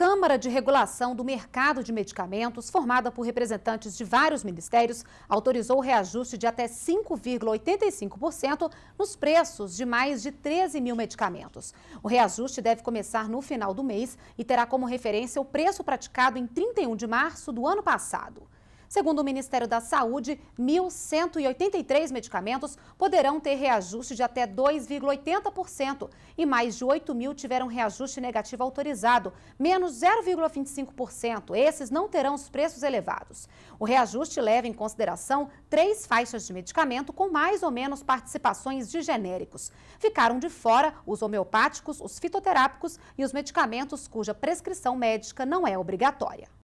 Câmara de Regulação do Mercado de Medicamentos, formada por representantes de vários ministérios, autorizou o reajuste de até 5,85% nos preços de mais de 13 mil medicamentos. O reajuste deve começar no final do mês e terá como referência o preço praticado em 31 de março do ano passado. Segundo o Ministério da Saúde, 1.183 medicamentos poderão ter reajuste de até 2,80% e mais de 8 mil tiveram reajuste negativo autorizado, menos 0,25%. Esses não terão os preços elevados. O reajuste leva em consideração três faixas de medicamento com mais ou menos participações de genéricos. Ficaram de fora os homeopáticos, os fitoterápicos e os medicamentos cuja prescrição médica não é obrigatória.